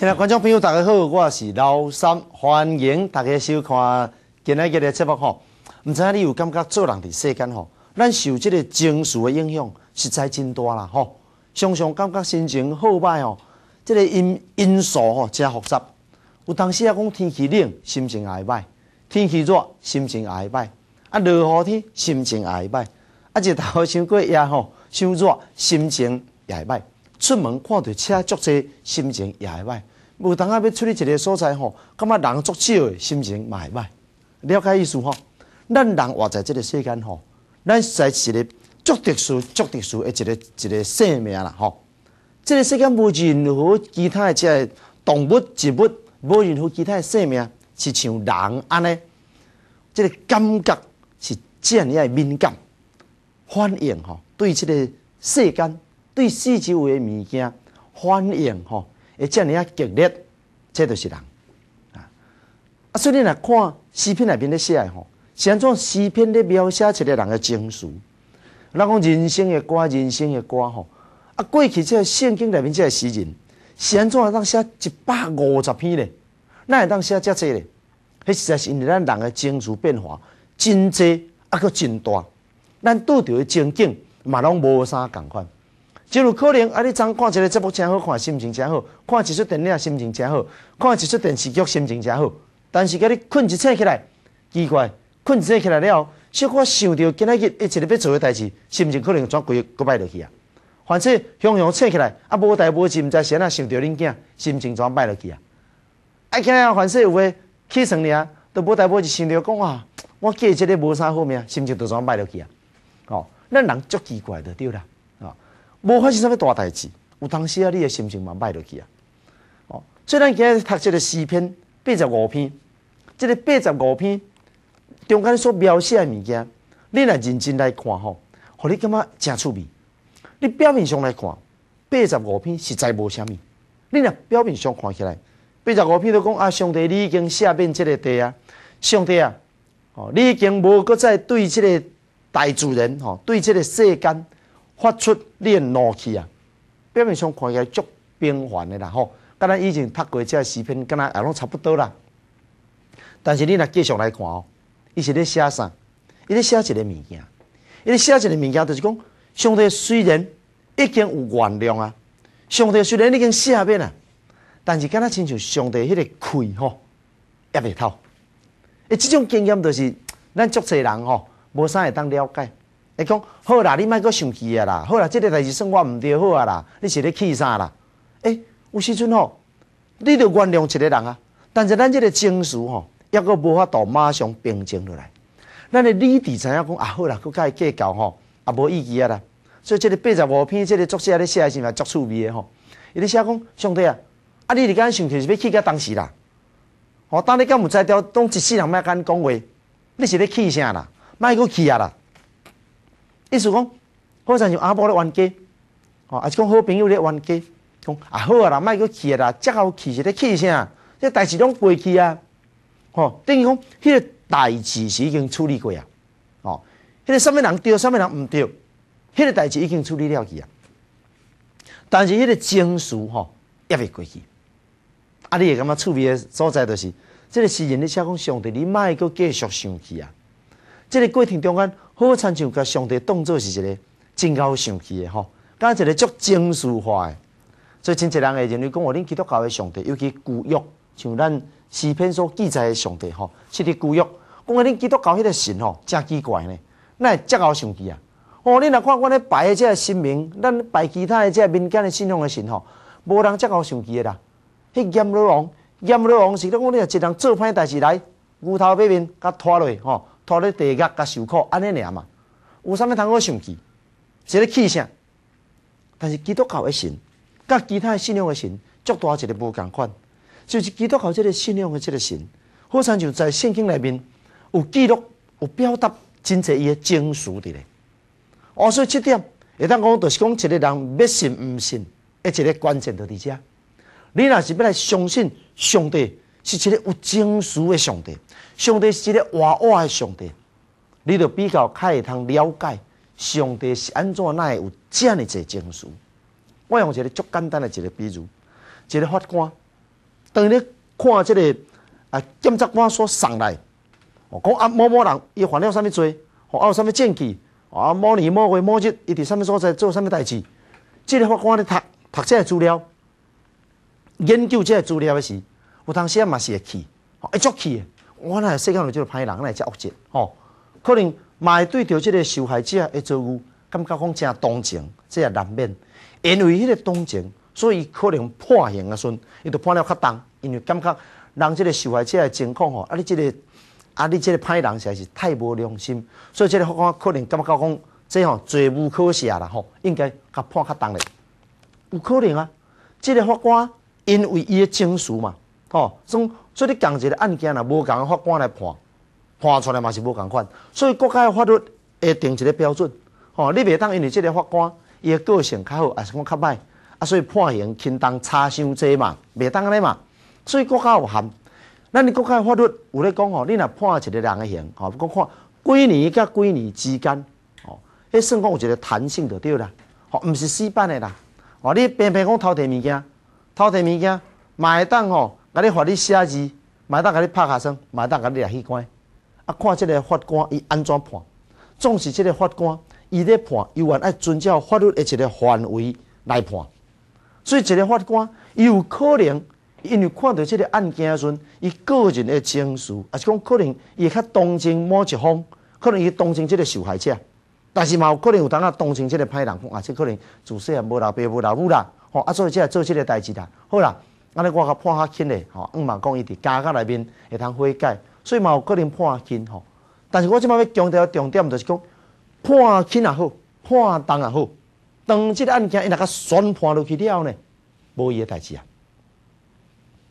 现在观众朋友大家好，我是老三，欢迎大家收看今日的节目吼。唔知你有感觉做人伫世间吼，咱受这个情绪的影响实在真大啦吼。常常感觉心情好歹哦，这个因因素吼真复杂。有当时啊讲天气冷，心情也会歹；天气热，心情也会歹。啊，落雨天心情也会歹。啊，即个天气太热吼，太热心情也会歹。出门看到车、轿车，心情也会歹。有当啊要处理一个所在吼，感觉人足少诶心情嘛歹，了解意思吼。咱人活在即个世间吼，咱在一个足特殊、足特殊诶一个一个生命啦吼。即个世间无任何其他诶，即个动物、植物无任何其他诶生命，是像人安尼，即个感觉是怎样诶敏感，反应吼。对即个世间，对四周诶物件反应吼。会遮尔啊激烈，这就是人啊！啊，所以你看，视频那面咧写吼，是先从视频咧描写一个人的情绪。咱讲人生的歌，人生的歌吼，啊，过去这圣经那面这诗人，是先怎能写一百五十篇呢，那当写遮济呢？迄实在是因为咱人的情绪变化，真济啊，佫真大，咱拄得的情景嘛拢无啥感款。就有可能，啊！你昨看一个节目真好看，心情真好；看一出电影心情真好；看一出电视剧心情真好。但是，甲你困一醒起来，奇怪，困一醒起来了后，小可想着今仔日一直要要做诶代志，心情可能全规倒摆落去啊。反说，向雄醒起来，啊，无代无志，毋是安啊？想着恁囝，心情全摆落去啊。啊，今日反说有诶起床了，都无代无志，想着讲啊，我过日一日无啥好命，心情都全摆落去啊。哦，咱人足奇怪的，对啦？无发生什物大代志，有当时啊，你的心情嘛，歹落去啊。哦，虽然今日读即个诗篇八十五篇，即个八十五篇中间所描写的物件，你若认真来看吼，互你感觉正趣味。你表面上来看八十五篇实在无虾物。你若表面上看起来八十五篇都讲啊，上帝，你已经下免即个地啊，上帝啊，哦，你已经无搁再对即个大主人吼，对即个世间。发出诶怒气啊！表面上看起来足平凡的啦吼，甲咱以前拍过遮视频，敢咱也拢差不多啦。但是你若继续来看哦，伊是咧写啥？伊咧写一个物件，伊咧写一个物件，就是讲上帝虽然已经有原谅啊，上帝虽然已经赦免啊，但是敢若亲像上帝迄个亏吼，也未透。诶，即种经验就是咱足侪人吼，无啥会当了解。伊讲好啦，你莫阁生气啊啦！好啦，即个代志算我毋对好啊啦！你是咧气啥啦？诶，有时阵吼，你著原谅一个人啊，但是咱即个情绪吼，抑阁无法度马上平静落来。咱诶理智知影讲啊好啦，阁甲伊计较吼，也无意义啊啦。所以即个八十五篇，即个作者咧写是蛮足趣味的吼。伊咧写讲，兄弟啊，啊你咧刚想起是欲气甲当时啦。吼，当汝敢有在刁当一世人莫甲你讲话，你是咧气啥啦？莫佫气啊啦！意思讲，好像是阿婆咧冤家，吼，也是讲好朋友咧冤家，讲啊好啊啦，莫该去气啦，只好气是咧气啥？啊，即个拢过去啊，吼，等于讲，迄个代志是已经处理过啊，吼，迄个什么人对，什么人毋对，迄个代志已经处理了去啊，但是迄个情绪吼，也未过去，啊，你会感觉趣味诶所在就是，即个事情咧，写讲，上帝，你莫该继续想去啊，即个过程中间。好亲像甲上帝动作是一个真够神奇的吼，刚一个足情绪化诶，所以真侪人会认为讲哦，恁基督教诶上帝，尤其古约，像咱诗篇所记载诶上帝吼，是伫古约，讲话恁基督教迄个神吼，真奇怪呢，那真够神奇啊！哦，你若看阮咧拜诶即个神明，咱拜其他诶即个民间诶信仰诶神吼，无人真够神奇诶啦！迄阎罗王，阎罗王是咧讲你若一人做歹代志来，牛头马面甲拖落去吼。拖咧地狱甲受苦安尼尔嘛，有啥物通好生气，是咧气啥？但是基督教的神，甲其他信仰的神，足大一个无共款。就是基督教即个信仰的即个神，好像就在圣经内面有记录、有表达真侪伊的经书咧。哦，我说七点，会当讲就是讲一个人要信毋信，一个关键都伫遮。你若是要来相信上帝。是一个有证书的上帝，上帝是一个娃娃的上帝，你著比较较会通了解上帝是安怎，会有遮尔侪情证书。我用一个足简单的一个比如，一个法官，当你看即个啊检察官所送来，哦，讲啊某某人伊犯了什物罪，啊，有什物证据，啊某年某月某日，伊伫什物所在做什物代志，即个法官咧读读即个资料，研究即个资料的时。有当时啊，嘛是会气，会足气。我奈世界上即是歹人来遮恶者吼，可能嘛会对着即个受害者会做遇，感觉讲真同情，这也难免。因为迄个同情，所以可能判刑的时伊就判了较重，因为感觉人即个受害者的情况吼，啊你即个啊你即个歹人实在是太无良心，所以即个法官可能感觉讲即吼罪无可赦啦吼，应该较判较重嘞。有可能啊，即个法官因为伊的证书嘛。吼，所以你共一个案件呐，无共法官来判，判出来嘛是无共款。所以国家的法律会定一个标准。吼，你袂当因为即个法官伊的个性较好，也是讲较歹，啊，所以判刑轻重差伤济嘛，袂当安尼嘛。所以国家有限，咱你国家的法律有咧讲吼，你若判一个人的刑，吼，讲看几年甲几年之间，哦，迄算讲有一个弹性得对啦，吼，毋是死板的啦。哦，你偏偏讲偷摕物件，偷摕物件嘛会当吼。阿你罚你写字，每当甲你拍卡生，每当甲你廿许关，啊，看即个法官伊安怎判？纵使即个法官伊咧判，伊原爱遵照法律的一个范围来判。所以一个法官伊有可能因为看到即个案件的时阵，伊个人的情绪，啊，是讲可能伊会当真某一方，可能伊当真即个受害者，但是嘛有可能有当啊当真即个歹人，啊即可能自细也无老爸无老母啦，吼啊做即来做即个代志啦，好啦。安尼我甲判较轻咧，吼，毋嘛讲伊伫家格内面会通悔改，所以嘛有可能判轻吼。但是我即摆要强调重点就是讲，判轻也好，判重也好，当即个案件伊若甲宣判落去了后呢，无伊诶代志啊，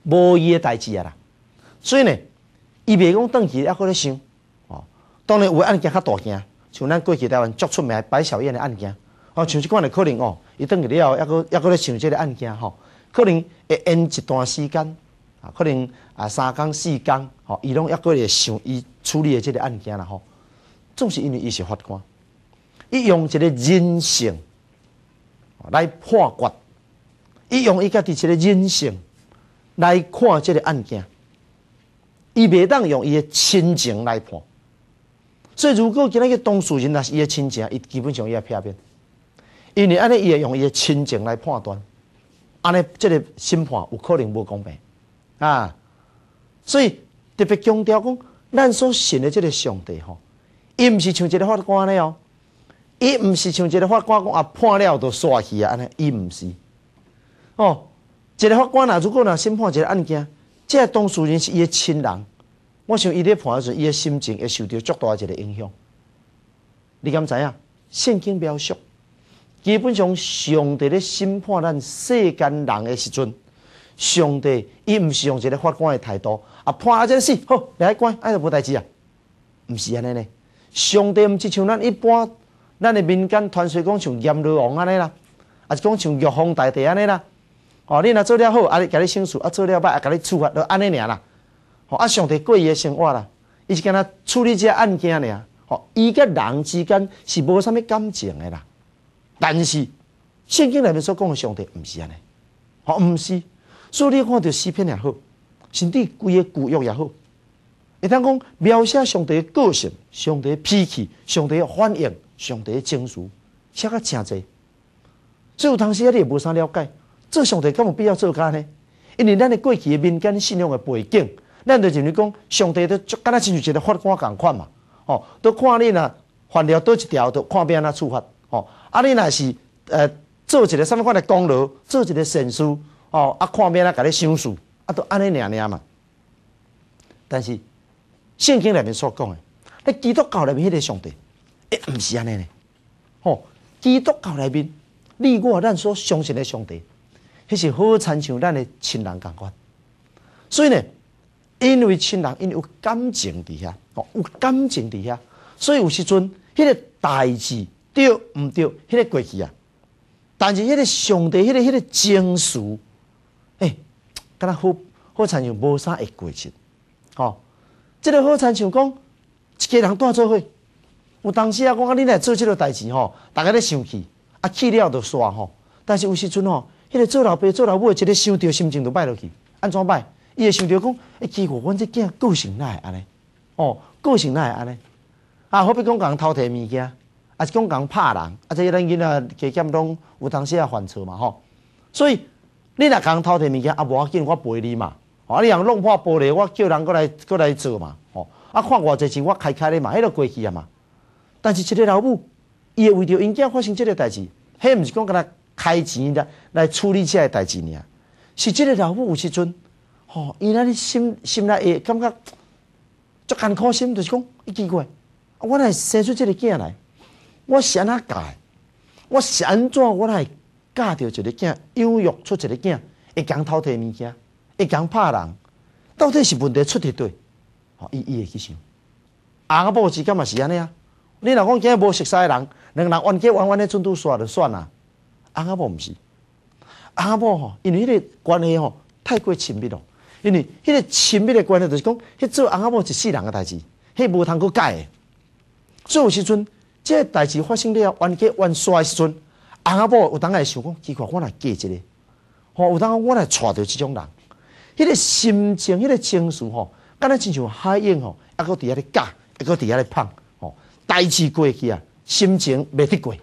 无伊诶代志啊啦。所以呢，伊袂讲当起，抑佫咧想，吼，当然有案件较大件，像咱过去台湾足出名白小燕诶案件，吼，像即款诶可能哦，伊当去了后，抑佫抑佫咧想即个案件吼。可能会因一段时间啊，可能啊三工四工，吼，伊拢一个月想伊处理的即个案件啦，吼，总是因为伊是法官，伊用这个人性来判决，伊用伊家己一个人性来看这个案件，伊袂当用伊的亲情来判，所以如果今仔个当事人若是亲情，伊基本上伊也片面，因为安尼伊会用伊的亲情来判断。安尼即个审判有可能无公平啊，所以特别强调讲，咱所信的即个上帝吼，伊毋是像一个法官了哦，伊毋是像一个法官讲啊判了就刷去啊，安尼，伊毋是哦。一个法官啊，如果若审判一个案件，即个当事人是伊的亲人，我想伊咧判的时伊的心情会受到足大一个影响。你敢知影？性经描述。基本上，上帝咧审判咱世间人诶时阵，上帝伊毋是用一个法官诶态度，啊判即个死，好你喺关，哎就无代志啊，毋是安尼咧。上帝毋是像咱一般，咱诶民间传说讲像阎罗王安尼啦，啊是讲像玉皇大帝安尼啦。哦，你若做了好，啊甲你升署；啊做了歹，甲你处罚都安尼尔啦。哦，啊上帝过伊诶生活啦，伊是敢若处理个案件尔。哦，伊甲人之间是无啥物感情诶啦。但是圣经里面所讲的上帝不是安尼，好，不是。所以你看到诗篇也好，甚至规个古约也好，会当讲描写上帝的个性、上帝的脾气、上帝的反应、上帝的情绪，写啊正侪。所以有当时啊，你无啥了解，做上帝敢有必要做家呢？因为咱的过去的民间信仰的背景，咱就认为讲上帝都就敢若亲像一个法官共款嘛，哦，都看你呐，犯了多一条都看变呐处罚，哦。啊，你若是，呃，做一个什物款的功劳，做一个善书，哦，啊，看免啊，家你相事，啊，都安尼两两嘛。但是圣经内面所讲的，迄基督教内面迄个上帝，也毋是安尼的。吼，基督教内面，你我咱所相信的上帝，迄是好亲像咱的亲人感款。所以呢，因为亲人，因为感情伫遐，哦，有感情伫遐，所以有时阵，迄个代志。对毋对，迄个过去啊，但是迄个上帝，迄个迄个经书，哎，敢若好好亲像无啥会过去，吼，即个好亲想讲一家人带做伙，有当时啊，我讲恁来做即个代志吼，逐个咧生气，啊气了就散吼，但是有时阵吼，迄个做老爸做老母，一日收着心情就败落去，安怎败？伊会想着讲，哎，几乎即这个性哪会安尼，哦，性哪会安尼，啊，好比讲共人偷摕物件？啊是讲共拍人，啊即个咱囡仔加减拢有当时阿犯错嘛吼，所以你若共偷摕物件，啊无要紧，我赔你嘛。吼，你若弄破玻璃，我叫人过来过来做嘛。吼，啊看偌济钱，我开开咧嘛，迄个过去啊嘛。但是一个老母，伊为着因囝发生即个代志，迄毋是讲甲他开钱的，来处理即个代志尔，是即个老母有时阵，吼，伊那里心心里会感觉 足艰苦心，就是讲，奇怪，我来生出即个囝来。我想哪改，我安怎我来教着一个囝，养育出一个囝，会讲偷摕物件，会讲拍人，到底是问题出伫对？伊伊会去想。阿仔婆之间嘛是安尼啊？你若讲今仔无悉的人，两个人冤家冤冤的，中途煞就算了。阿仔婆毋是，阿仔婆吼，因为迄个关系吼太过亲密咯。因为迄个亲密的关系就是讲，迄做阿仔婆一死人的代志，迄无通够改的。所以有时阵。即个代志发生了家冤完衰时阵，阿某有当会想讲，奇怪，我来嫁一个，吼，有当我来娶到即种人，迄个心情、迄个情绪吼，敢若亲像海燕吼，抑阁伫遐咧教，抑阁伫遐咧捧。吼，代志过去啊，心情袂得过。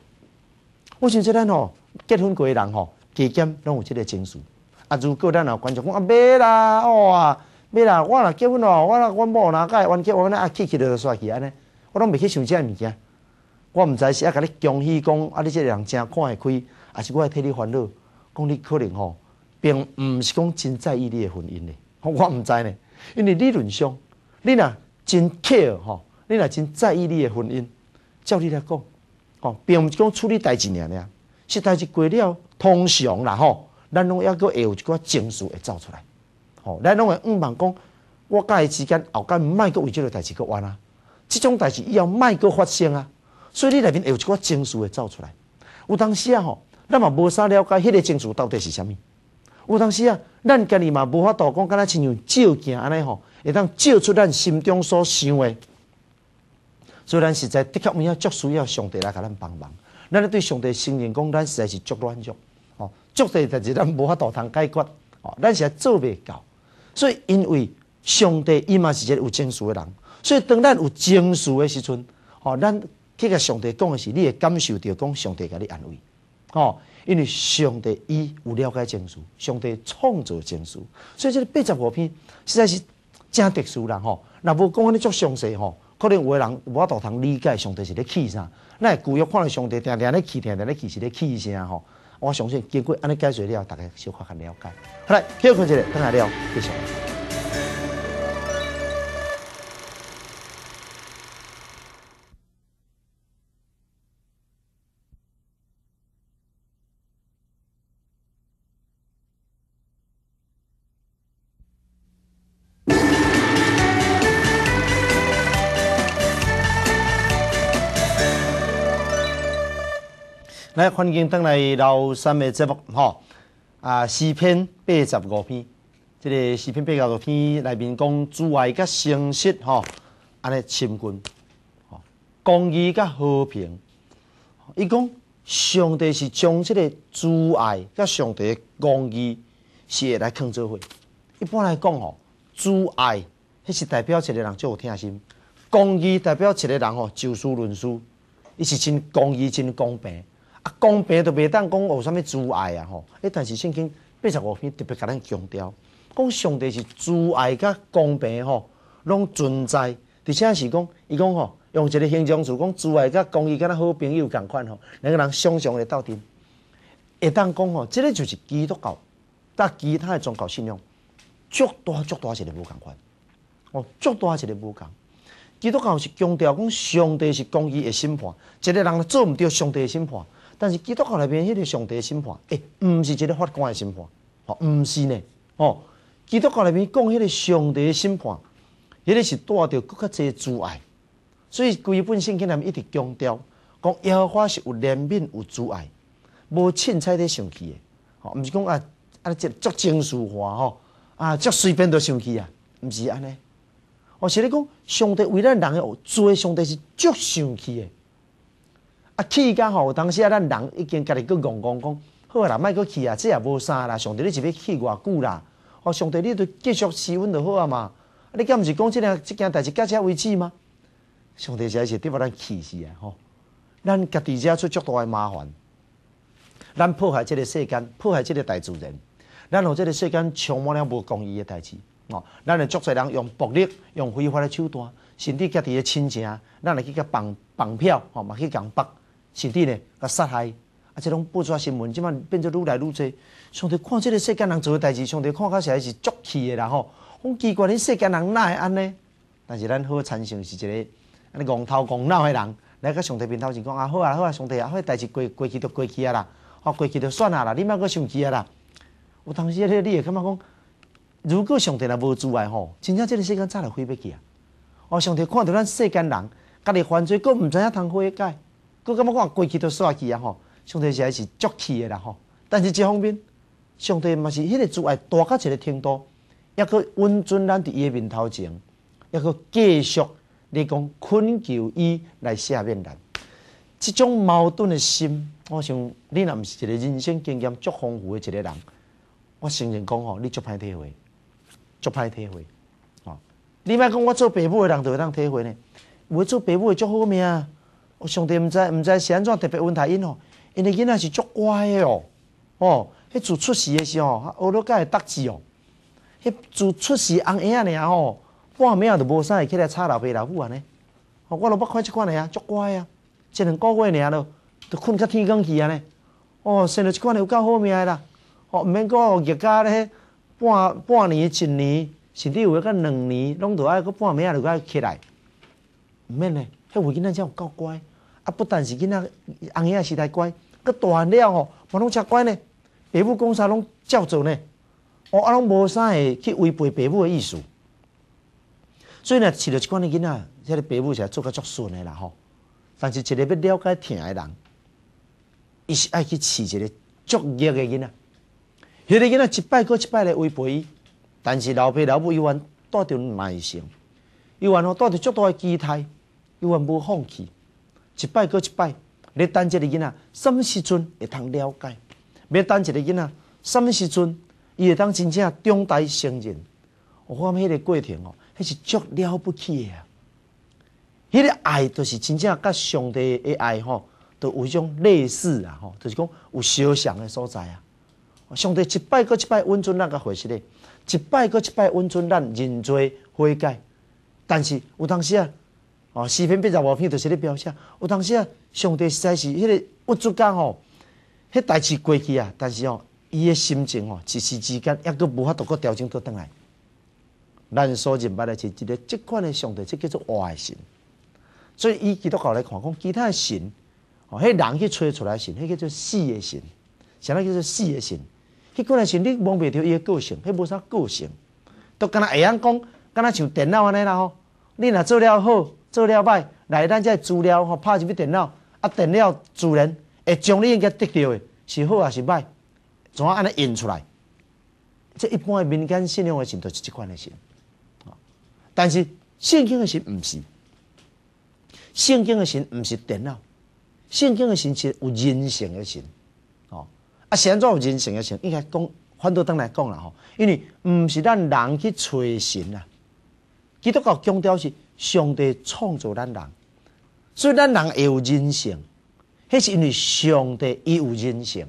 我想说咱吼，结婚过人吼，期间拢有即个情绪。啊，如果咱若观众讲啊，袂啦，哇，袂啦，我若结婚吼，我某若甲伊冤家，我那啊，气气到煞去安尼，我拢袂去想即个物件。我毋知是啊，甲你恭喜讲，啊，你即个人真看会开，还是我替你烦恼？讲你可能吼，并毋是讲真在意你的婚姻吼，我毋知呢，因为理论上你若真 care 吼，你若真在意你的婚姻，照你来讲，吼，并毋是讲处理代志尔尔，是代志过了，通常啦吼，咱拢抑够会有一寡情绪会走出来。吼，咱拢会毋茫讲，我伊之间后介毋爱个为即个代志去冤啊？即种代志后毋爱个发生啊？所以你内面有一寡证书会走出来，有当时啊吼，咱嘛无啥了解，迄个证书到底是啥物。有当时啊，咱家己嘛无法度讲，敢若亲像照镜安尼吼，会当照出咱心中所想的。所以咱实在的确，有影足需要上帝来甲咱帮忙。咱咧对上帝信任，讲咱实在是足卵足吼，足地代志咱无法度通解决，吼，咱实在做未到。所以因为上帝伊嘛是个有证书的人，所以当咱有证书的时阵，吼，咱。去甲上帝讲的是，你会感受到讲上帝给你安慰，哦，因为上帝伊有了解经书，上帝创造经书，所以这个八十五篇实在是真特殊啦，吼！若无讲安尼足详细吼，可能有的人法度通理解上帝是咧气啥，那旧约看上帝定定咧气定定咧气是咧气啥吼，我相信经过安尼解说了，大家小可肯了解。好嘞，休息一下，等下了，继续。环境登来老三的节目，吼啊，视频八十五篇，即个视频八十五篇内面讲阻碍甲诚实，吼安尼亲近，吼公义甲和平。伊讲上帝是将即个阻碍甲上帝的公义是会来抗做伙。一般来讲吼，阻碍迄是代表一个人就有贴心，公义代表一个人吼就事论事，伊是真公义，真公平。啊，公平就袂当讲有啥物阻碍啊！吼，哎，但是圣经八十五篇特别甲咱强调，讲上帝是阻碍甲公平吼，拢存在，而且是讲伊讲吼，用一个形容词讲阻碍甲公义，甲咱好朋友共款吼，两个人相相个斗阵。会当讲吼，即个就是基督教，甲其他的宗教信仰，足大足大一个无共款，哦，足大一个无共。基督教是强调讲上帝是公义的审判，一个人做毋到上帝的审判。但是基督教内面迄个上帝审判，诶，毋是一个法官的审判，吼，毋是呢，吼，基督教内面讲迄个上帝的审判，迄个是带着更较侪阻碍，所以规本圣经内面一直强调，讲耶和华是有怜悯、有阻碍，无凊彩咧生气的，毋是讲啊啊，即足情绪化吼，啊，足随便就生气啊，毋是安尼，我是咧讲上帝为咱人哦，做上帝是足生气的。啊，气家吼！当时啊，咱人已经家己个戆戆讲，好啦，卖个气啊，这也无啥啦。上帝，你是要气偌久啦？哦，上帝，你都继续息温就好啊嘛。啊，你敢毋是讲即件即件代志到这为止吗？上帝，真是要把咱气死啊！吼，咱家己惹出足大诶麻烦，咱破坏这个世间，破坏这个大自然，咱让这个世间充满了无公义的代志。哦，咱让足侪人用暴力、用非法的手段，甚至家己诶亲情，咱来去甲绑绑票，哦，嘛去强逼。是滴呢，甲杀害，啊，即拢报纸新闻，即满变做愈来愈济。上帝看即个世间人做诶代志，上帝看个实在是足气诶啦吼！我奇怪，恁世间人哪会安尼？但是咱好产生是一个安尼戆头戆脑诶人，来个上帝面头前讲啊好啊好啊，上帝啊好，代志过过去就过去啊啦，哦过去就算啊啦，你莫搁想其啊啦。有当时个你会感觉讲，如果上帝若无阻碍吼，真正即个世间早就毁灭去啊？哦，上帝看着咱世间人家己犯罪，佫毋知影通悔改。我感觉讲过去都煞去啊吼，相对是说是足气的啦吼。但是一方面，相对嘛是迄个阻碍大个，一个程度，抑佫温存咱伫伊诶面头前，抑佫继续你讲困求伊来赦免咱。即种矛盾的心，我想你若毋是一个人生经验足丰富诶一个人，我承认讲吼，你足歹体会，足歹体会。哦，你莫讲我做爸母的人就会当体会呢，我做爸母诶，足好命我上帝毋知毋知是安怎特别问大因哦，因诶囡仔是足乖哦，哦，迄自出世的时候，学都讲会得志哦，迄自出世安婴仔尔吼，半暝啊都无啥会起来吵老爸老母安尼，哦，我都捌看即款诶啊，足乖啊，一两个月尔咯，都困到天光起安尼，哦，生了即款有够好命啦，哦，毋免哦日假咧，半半年一年，甚至有迄个两年，拢都爱过半暝啊，都爱起来，毋免咧。个囡仔真够乖，啊不但是囡仔，红爷也是太乖。个大汉了吼，还拢吃乖呢，爸母公啥拢照做呢，哦啊，拢无啥会去违背爸母的意思。所以呢，饲着即款的囡仔，迄个爸母是做较足顺的啦吼。但是一个要了解疼的人，伊是爱去饲一个足孽的囡仔。迄个囡仔一摆过一摆来违背，伊，但是老爸老母又还多条命，又还哦带着足大的期待。永远无放弃，一拜过一拜。你等一个囡仔，什么时阵会通了解？要等一个囡仔，什么时阵伊会当真正长大成人？我感觉迄个过程哦，迄是足了不起诶。迄个爱就是真正甲上帝诶爱吼，都有一种类似啊吼，就是讲有相像诶所在啊。上帝一拜过一拜温存咱甲回事咧，一拜过一拜温存咱认罪悔改。但是有当时啊。哦，视频八十五片就是咧描写。有当时啊，上帝实在是迄个运作感吼，迄代志过去啊，但是哦，伊诶心情哦，一时之间也阁无法度个调整倒倒来。咱所认捌诶是一个即款诶上帝，即叫做外神。所以伊基督教来看，讲其他诶神哦，迄人去吹出来神，迄叫做死诶神，啥物叫做死诶神。迄款诶神你摸袂着伊诶个性，迄无啥个性，都敢若会晓讲，敢若像电脑安尼啦吼，你若做了好。做了歹，来咱再资料吼，拍入去电脑啊？电脑主人会将你应该得到的，是好啊，是歹，怎安尼印出来？这一般民间信仰的神都是这款的神，啊！但是圣经的神毋是，圣经的神毋是电脑，圣经的神是有人性的神，哦！啊，安怎有人性的神应该讲翻到当来讲啦，吼，因为毋是咱人去揣神啊，基督教强调是。上帝创造咱人，所以咱人会有人性，迄是因为上帝伊有人性，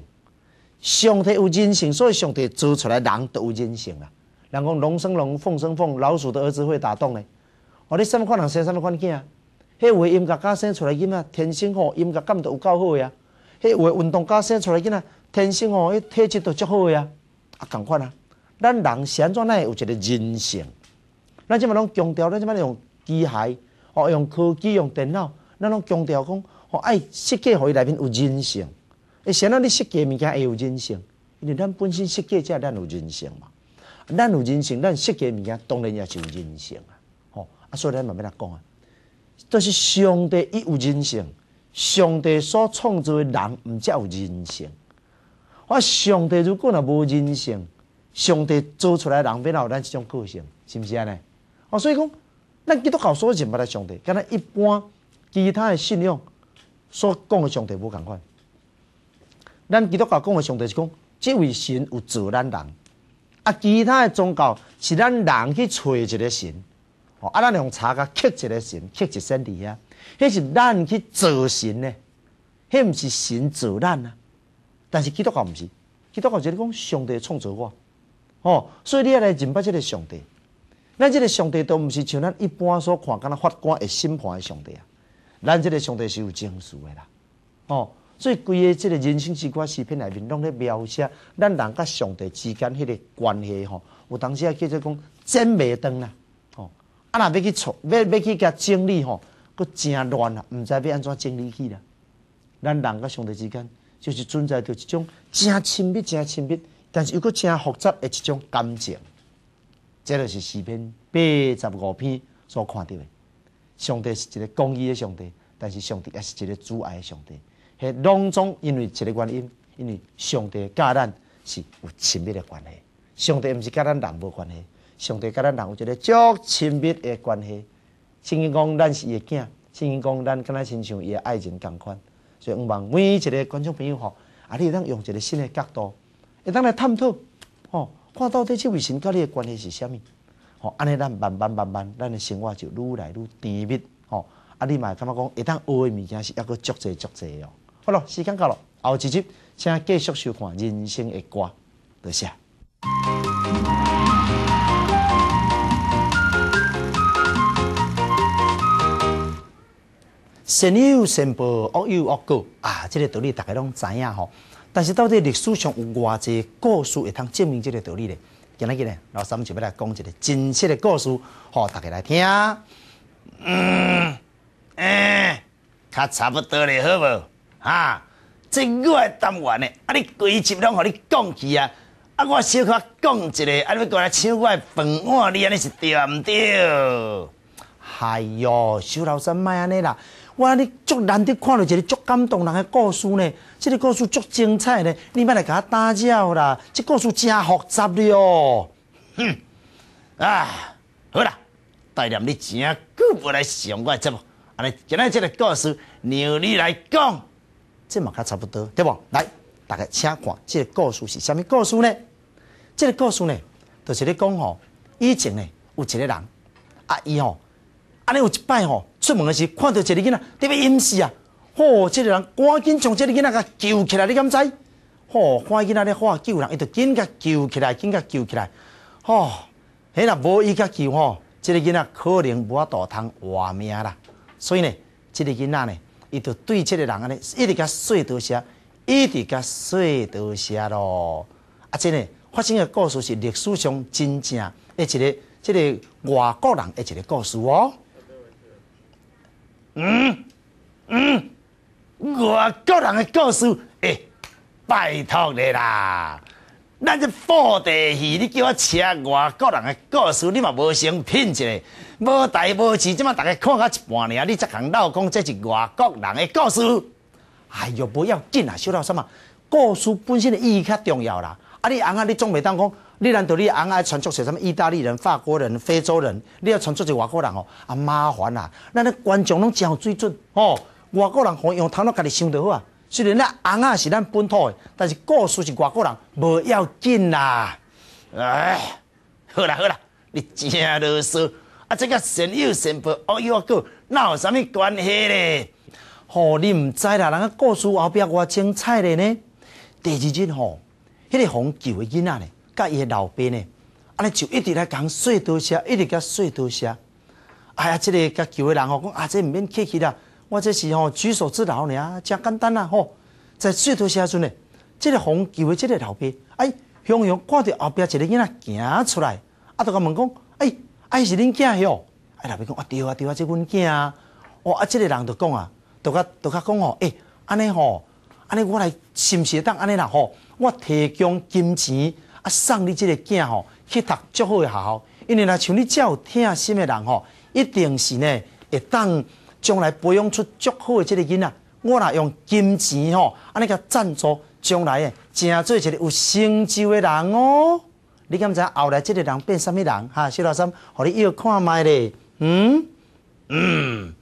上帝有人性，所以上帝造出来人都有人性啊。人讲龙生龙，凤生凤，老鼠的儿子会打洞咧。哦，你什么款人生什么款囝？啊？迄诶音乐家生出来囡仔，天生吼音乐感都有够好呀。迄诶运动家生出来囡仔，天生吼迄体质都足好呀。啊，啊，共款啊！咱人是怎哪会有一个人性，咱即么拢强调？咱即么用？机械，哦，用科技、用电脑，咱拢强调讲哦，爱设计，互伊内面有人性。会想到你设计物件会有人性，因为咱本身设计即有咱有人性嘛，咱有人性，咱设计物件当然也是有人性啊。哦，啊，所以咱慢慢来讲啊，就是上帝伊有人性，上帝所创造的人毋才有人性。我上帝如果若无人性，上帝做出来的人变有咱即种个性，是不是安尼？哦，所以讲。咱基督教所认识的上帝，跟咱一般其他的信仰所讲的上帝无同款。咱基督教讲的上帝是讲这位神有造咱人，啊，其他的宗教是咱人去找一个神，啊，咱用查个刻一个神，刻一身伫遐，迄是咱去找神呢，迄毋是神找咱啊。但是基督教毋是，基督教就是讲上帝创造我，哦，所以你要来认识即个上帝。咱即个上帝都毋是像咱一般所看，敢若法官会审判的上帝啊！咱即个上帝是有证书的啦，哦，所以规个即个人生之歌视频内面拢咧描写，咱人甲上帝之间迄个关系吼，有当时啊，叫做讲真未登啦，哦，啊若要去错，要要去甲整理吼，佫正乱啦，毋知要安怎整理去啦。咱人甲上帝之间就是存在着一种真亲密、真亲密，但是又佫真复杂的一种感情。这就是视频八十五篇所看到的。上帝是一个公义的上帝，但是上帝也是一个阻碍的上帝。迄拢总因为一个原因，因为上帝跟咱是有亲密的关系。上帝毋是甲咱人无关系，上帝甲咱人有一个足亲密的关系。圣经讲咱是伊的囝，圣经讲咱敢咱亲像伊的爱情同款。所以毋忘每一个观众朋友吼，啊，你当用一个新的角度，会当来探讨，吼。看到底这神信你的关系是虾米？吼，安尼咱慢慢慢慢，咱的生活就愈来愈甜蜜。吼，啊，你嘛，感觉讲一旦的咪家是一个足侪足侪哦。好咯，时间到咯，后一集请继续收看《人生的歌》，多谢。s 有 m 报，恶有恶 r 啊，这个道理大家拢知影吼。但是到底历史上有偌济故事会通证明这个道理呢？今日呢，老师就要来讲一个真实的故事，互大家来听。嗯，诶，较差不多咧，好无？啊，即诶，答案呢？啊，你几集拢互你讲起啊？啊，我小可讲一个，啊，你过来抢我饭碗，你安尼是对毋对？哎哟，小老三，卖安尼啦！我你足难得看到一个足感动人的故事呢，这个故事足精彩呢，你莫来甲我打搅啦，这故事真复杂的哦。啊，好啦，大林你正久无来上个节目，尼今仔这个故事由你来讲，这嘛甲差不多对不？来大家请看这个故事是啥物故事呢？这个故事呢，就是咧讲吼，以前呢有一个人，啊伊吼，安尼有一摆吼。出门的时看到一个囡仔，特别淹死啊！吼，这个人赶紧将这个囡仔家救起来，你敢知？吼，看囡仔咧，好救人，伊就紧甲救起来，紧甲救起来。吼，哎若无伊甲救吼，这个囡仔可能无法度通活命啦。所以呢，这个囡仔呢，伊就对这个人安尼一直甲说到下，一直甲说到下咯。啊，真嘞，发生的故事是历史上真正，诶一个，这个外国人诶一个故事哦。嗯嗯，外国人的故事，诶，拜托你啦！咱这布袋戏，你叫我请外国人的故事，你嘛无先品一下，无台无市，即嘛大家看啊一半尔，你才讲老讲这是外国人的故事。哎哟，不要紧啊，小到什么？故事本身的意义较重要啦。啊，你昂啊，你总袂当讲。你难道你昂爱传出些什么意大利人、法国人、非洲人？你要传出些外国人哦，啊麻烦啦！咱的观众拢真有水准哦。外国人可以用头脑家己想就好啊。虽然咱昂啊是咱本土的，但是故事是外国人，不要紧啦。哎，好啦好啦，你真啰嗦啊！这个神又神佛，哦哟个，那有啥物关系咧？哦，你毋知啦，人家故事后壁偌精彩的呢。第二日吼，迄个红酒的囡仔咧。甲伊诶老爸嘞，安尼就一直来讲碎多车，一直讲碎多车。哎呀，即个甲救诶人吼，讲啊，这毋免客气啦，我这是吼举手之劳呢啊，真简单啦吼。在碎多车阵诶，即个红救诶，即个老爸，哎，向向看着后壁一个囡仔行出来，啊，都甲问讲，哎，哎是恁囝哟？啊，老爸讲，啊对啊对啊，即阮囝啊。哦啊，即个人就讲啊，就甲就甲讲吼，哎，安尼吼，安尼我来是毋是当安尼啦吼？我提供金钱。送你即个囝吼去读足好的学校，因为若像你这有听心的人吼，一定是呢，会当将来培养出足好的即个囡啊。我若用金钱吼，安尼甲赞助将来诶，正做一个有成就的人哦。你敢知后来即个人变什么人？哈，小老三，我你又看卖咧。嗯嗯，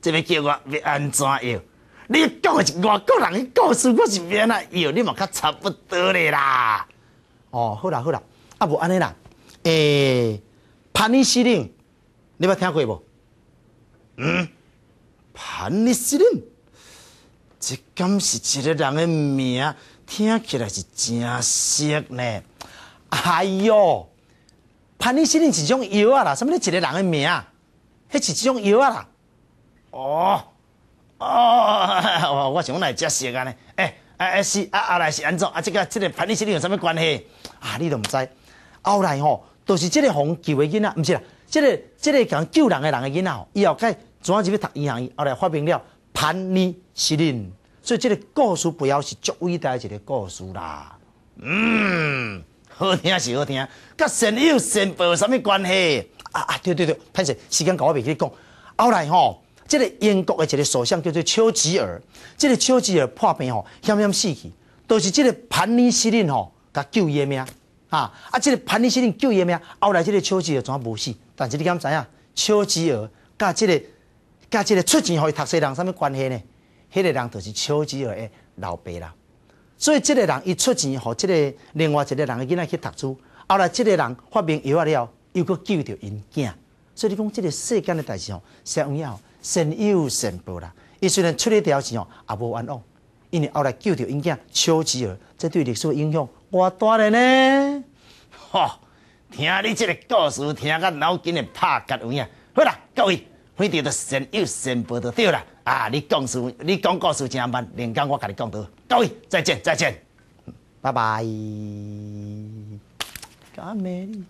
这个叫我要安怎要？你讲是外国人的故事，我是免啦。哟，你嘛较差不多嘞啦。哦，好啦好啦，啊无安尼啦，诶，潘尼西林，你捌听过无？嗯，潘尼西林，这敢是一个人个名，听起来是正色呢。哎哟，潘尼西林是种药啦，什么一个人的名，迄是一种药啦。哦哦，我想来正色安呢。诶，诶诶，是啊啊，来是安怎？啊，这个这个潘尼西林有啥物关系？啊！你都毋知，后来吼，都是即个红救诶囡仔，毋是啦，即个即个讲救人诶人诶囡仔吼，伊后改主要是要读银行，后来发明了盘尼西林，所以即个故事背后是足伟大一个故事啦。嗯，好听是好听，甲神有神报，啥物关系？啊啊对对对，潘姐，时间到我袂记讲，后来吼，即个英国诶一个首相叫做丘吉尔，即个丘吉尔破病吼，奄奄死去，都是即个盘尼西林吼。甲救伊诶命，啊！啊！个潘尼生救伊诶命，后来即个丘吉尔怎啊无死？但是你敢知影？丘吉尔甲即个甲即个出钱互伊读书人，啥物关系呢？迄个人就是丘吉尔，老爸啦。所以即个人伊出钱互即个另外一个人诶囡仔去读书，后来即个人发明药后了，又搁救着因囝。所以你讲即个世间诶代志事情，想要善有善报啦。伊虽然出迄条钱哦，也无冤枉，因为后来救着因囝丘吉尔，这对历史影响。我大了呢，吼！听你这个故事，听甲脑筋会拍夹有影。好啦，各位，飞碟的神又神不得对啦。啊，你讲故事，你讲故事真慢，连讲我甲你讲到。各位，再见，再见，拜拜，关门。